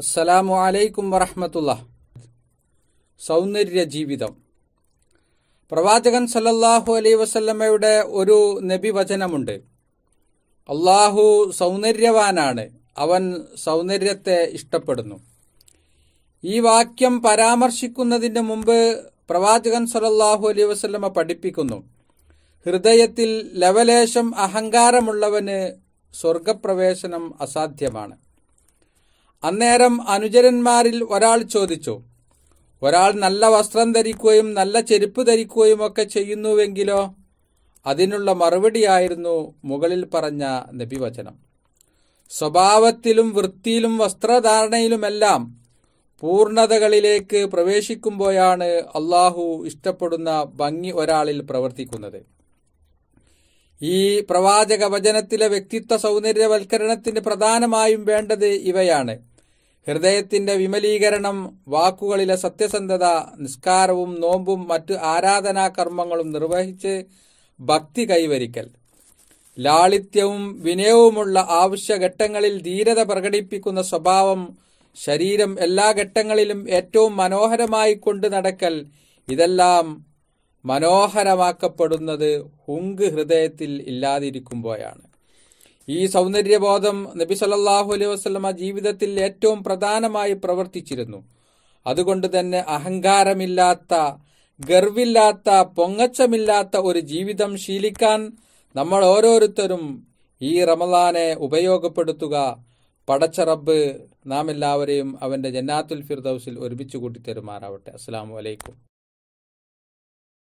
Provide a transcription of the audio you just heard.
അസ്സലാമു അലൈക്കും വറഹമത്തുള്ള സൗന്ദര്യ ജീവിതം പ്രവാചകൻ സല്ലല്ലാഹു അലൈ വസല്ലമ്മയുടെ ഒരു നബി വചനമുണ്ട് അള്ളാഹു സൗന്ദര്യവാനാണ് അവൻ സൗന്ദര്യത്തെ ഇഷ്ടപ്പെടുന്നു ഈ വാക്യം പരാമർശിക്കുന്നതിന് മുമ്പ് പ്രവാചകൻ സലല്ലാഹു അലൈ വസല്ലമ്മ പഠിപ്പിക്കുന്നു ഹൃദയത്തിൽ ലവലേശം അഹങ്കാരമുള്ളവന് സ്വർഗപ്രവേശനം അസാധ്യമാണ് അന്നേരം അനുചരന്മാരിൽ ഒരാൾ ചോദിച്ചു ഒരാൾ നല്ല വസ്ത്രം ധരിക്കുകയും നല്ല ചെരുപ്പ് ധരിക്കുകയും ഒക്കെ ചെയ്യുന്നുവെങ്കിലോ അതിനുള്ള മറുപടിയായിരുന്നു മുകളിൽ പറഞ്ഞ നബിവചനം സ്വഭാവത്തിലും വൃത്തിയിലും വസ്ത്രധാരണയിലുമെല്ലാം പൂർണതകളിലേക്ക് പ്രവേശിക്കുമ്പോഴാണ് അള്ളാഹു ഇഷ്ടപ്പെടുന്ന ഭംഗി ഒരാളിൽ പ്രവർത്തിക്കുന്നത് ഈ പ്രവാചക വചനത്തിലെ വ്യക്തിത്വ സൗന്ദര്യവൽക്കരണത്തിന് പ്രധാനമായും വേണ്ടത് ഇവയാണ് ഹൃദയത്തിന്റെ വിമലീകരണം വാക്കുകളിലെ സത്യസന്ധത നിസ്കാരവും നോമ്പും മറ്റ് ആരാധനാ കർമ്മങ്ങളും നിർവഹിച്ച് ഭക്തി കൈവരിക്കൽ ലാളിത്യവും വിനയവുമുള്ള ആവശ്യഘട്ടങ്ങളിൽ ധീരത പ്രകടിപ്പിക്കുന്ന സ്വഭാവം ശരീരം എല്ലാ ഘട്ടങ്ങളിലും ഏറ്റവും മനോഹരമായി കൊണ്ടു നടക്കൽ ഇതെല്ലാം മനോഹരമാക്കപ്പെടുന്നത് ഹുങ്ക് ഹൃദയത്തിൽ ഇല്ലാതിരിക്കുമ്പോഴാണ് ഈ സൗന്ദര്യബോധം നബി സല്ലാഹു അലൈഹി വസ്ലമ ജീവിതത്തിൽ ഏറ്റവും പ്രധാനമായി പ്രവർത്തിച്ചിരുന്നു അതുകൊണ്ട് തന്നെ അഹങ്കാരമില്ലാത്ത ഗർവില്ലാത്ത പൊങ്ങച്ചമില്ലാത്ത ഒരു ജീവിതം ശീലിക്കാൻ നമ്മൾ ഓരോരുത്തരും ഈ റമദാനെ ഉപയോഗപ്പെടുത്തുക പടച്ചറബ് നാം എല്ലാവരെയും അവന്റെ ജന്നാത്തുൽ ഫിർദൌസിൽ ഒരുമിച്ച് കൂട്ടി തരുമാറാവട്ടെ അസ്സാം വലൈക്കും